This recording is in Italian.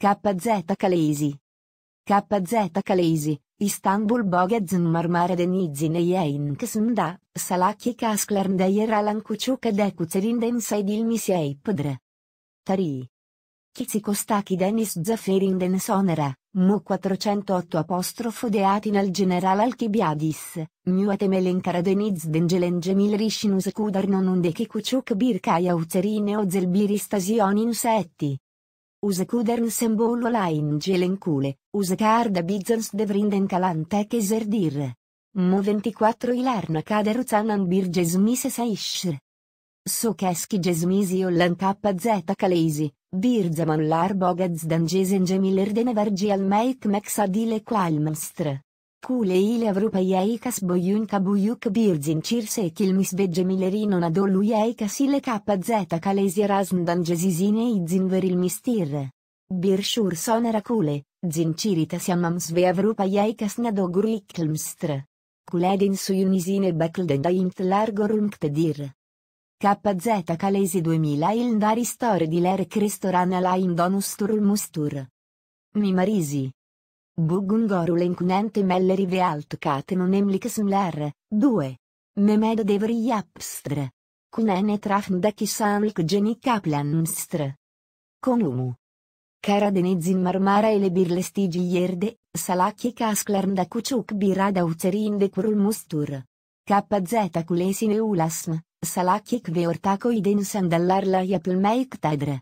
KZ Kaleisi. KZ Kaleisi, Istanbul Bogazn Marmara Denizin Yein Ksmda, Salaki Kasklarn Deyer Alan Kuchuk Dekuzerinden Seidilmi Seipdre. Tari. Kizikostaki Denis Zaferinden Sonera, Mu 408 apostrofo deatin al general Alkibiadis, Muatemelen Karadeniz Dengelen Gemil Rishinus Kudarnon Undeki Kuchuk Birkaya Uzerine Ozelbiris Tasionin Setti. Use kudern Usekuder Usenbol Olain use Usekarda Bizans de Vrinden Kalantek Eserdir. Mo 24 Ilarna Kader Uzanan Birgesmise Saishre. Sokeski Gesmisi Ollan KZ Kaleisi, Birzaman Larbogaz Dangesen Gemiller Denevargi meik Mexadile Qualmstre. Kule il avrupaiaikas boyunka buyuk birzin cirse kilmis vegge milerino nadoluiaikas ile kz kalesi rasn dangesisine izin veril mistirre. Birshur sonera kule, zincirita siamams ve avrupaiaikas nadogurliktlmstr. Kuledin suyunisine beklden da int largorunktdir. KZ Calesi 2000 il Dari Store di Lerec Restoran Alain Donus Turl Mustur. Mimarisi. Bugungorule meller i vealt emlik nemlikesmler, 2. Memed devri japstr. Kunene trafn da kissamlik geni kaplanmstr. Konumu. Kara denezin marmara e le birlestigi ierde, salacchi kasklarn da kuchuk birada uzerin de kurulmustur. KZ kulesine ulasm, salacchi kveortako iden sandallarla japilmeik tadre.